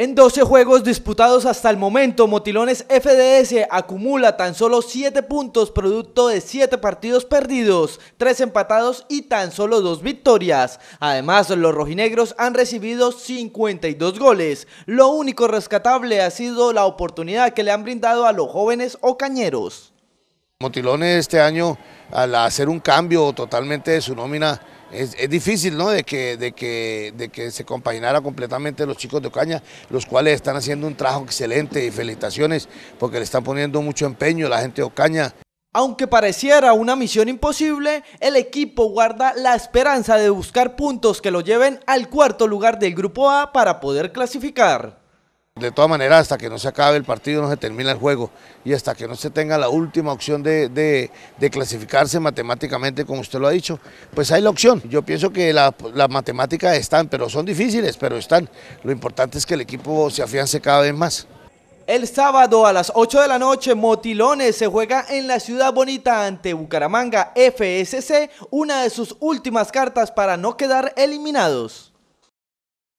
En 12 juegos disputados hasta el momento, Motilones FDS acumula tan solo 7 puntos producto de 7 partidos perdidos, 3 empatados y tan solo 2 victorias. Además, los rojinegros han recibido 52 goles. Lo único rescatable ha sido la oportunidad que le han brindado a los jóvenes o cañeros. Motilones este año, al hacer un cambio totalmente de su nómina, es, difícil ¿no? de, que, de, de que se compaginara completamente los chicos de Ocaña, los cuales están haciendo un trabajo excelente y felicitaciones porque le están poniendo mucho empeño a la gente de Ocaña. Aunque pareciera una misión imposible, el equipo guarda la esperanza de buscar puntos que lo lleven al cuarto lugar del Grupo A para poder clasificar. De todas maneras, hasta que no se acabe el partido, no se termina el juego y hasta que no se tenga la última opción de, clasificarse matemáticamente, como usted lo ha dicho, pues hay la opción. Yo pienso que las matemáticas están, pero son difíciles, pero están. Lo importante es que el equipo se afiance cada vez más. El sábado a las 8 de la noche, Motilones se juega en la ciudad bonita ante Bucaramanga FSC, una de sus últimas cartas para no quedar eliminados.